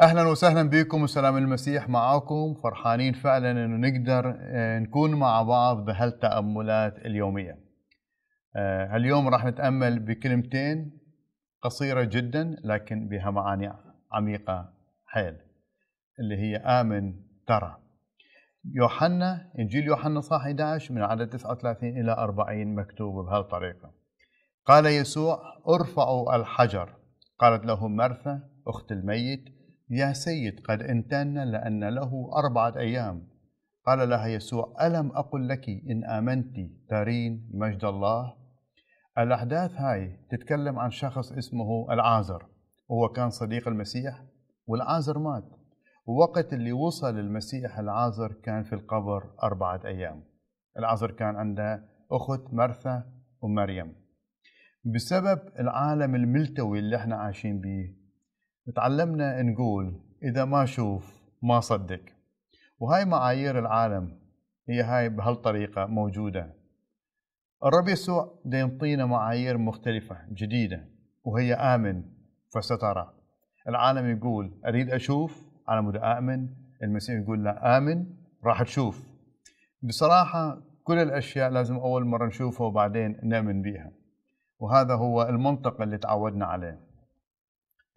اهلا وسهلا بكم وسلام المسيح معاكم فرحانين فعلا انه نقدر آه، نكون مع بعض بهالتاملات اليوميه آه، اليوم راح نتامل بكلمتين قصيره جدا لكن بها معاني عميقه حيل اللي هي امن ترى يوحنا انجيل يوحنا صح 11 من عدد 39 الى 40 مكتوب بهالطريقه قال يسوع ارفعوا الحجر قالت له مرثا اخت الميت يا سيد قد امتنا لأن له أربعة أيام قال لها يسوع ألم أقل لك إن آمنت ترين مجد الله الأحداث هاي تتكلم عن شخص اسمه العازر هو كان صديق المسيح والعازر مات ووقت اللي وصل المسيح العازر كان في القبر أربعة أيام العازر كان عنده أخت مرثا ومريم بسبب العالم الملتوي اللي احنا عايشين بيه تعلمنا نقول إذا ما شوف ما صدق وهاي معايير العالم هي هاي بهالطريقة موجودة الرب يسوع ينطينا معايير مختلفة جديدة وهي آمن فسترى العالم يقول أريد أشوف على مدى آمن المسيح يقول لا آمن راح تشوف بصراحة كل الأشياء لازم أول مرة نشوفها وبعدين نؤمن بيها وهذا هو المنطق اللي تعودنا عليه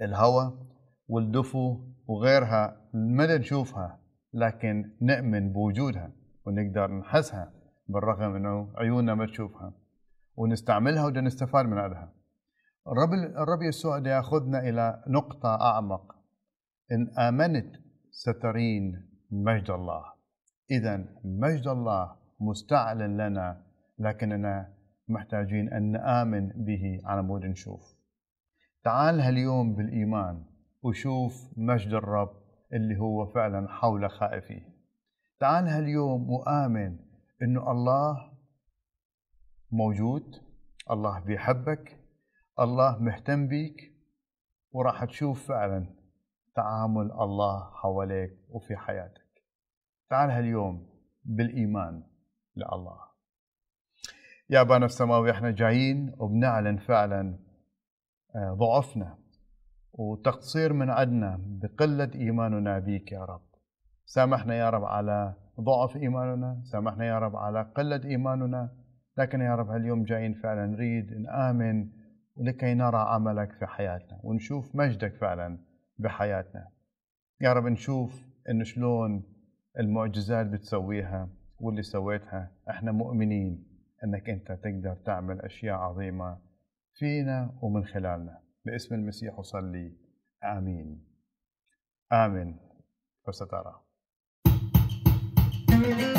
الهواء والدفو وغيرها ما نشوفها لكن نؤمن بوجودها ونقدر نحسها بالرغم انه عيوننا ما تشوفها ونستعملها ونستفاد من عندها الرب الرب يسوع ياخذنا الى نقطه اعمق ان امنت سترين مجد الله اذا مجد الله مستعلن لنا لكننا محتاجين ان نامن به على مود نشوف تعال هاليوم بالإيمان وشوف مجد الرب اللي هو فعلا حوله خائفين تعال هاليوم وآمن إنه الله موجود الله بيحبك الله مهتم بيك وراح تشوف فعلا تعامل الله حواليك وفي حياتك تعال هاليوم بالإيمان لله يا بانا السماوي احنا جايين وبنعلن فعلا ضعفنا وتقصير من عندنا بقلة إيماننا بيك يا رب سامحنا يا رب على ضعف إيماننا سامحنا يا رب على قلة إيماننا لكن يا رب هاليوم جايين فعلا نريد نآمن لكي نرى عملك في حياتنا ونشوف مجدك فعلا بحياتنا يا رب نشوف إن شلون المعجزات بتسويها واللي سويتها احنا مؤمنين انك انت تقدر تعمل اشياء عظيمه فينا ومن خلالنا باسم المسيح أصلي آمين آمين فسترى thank you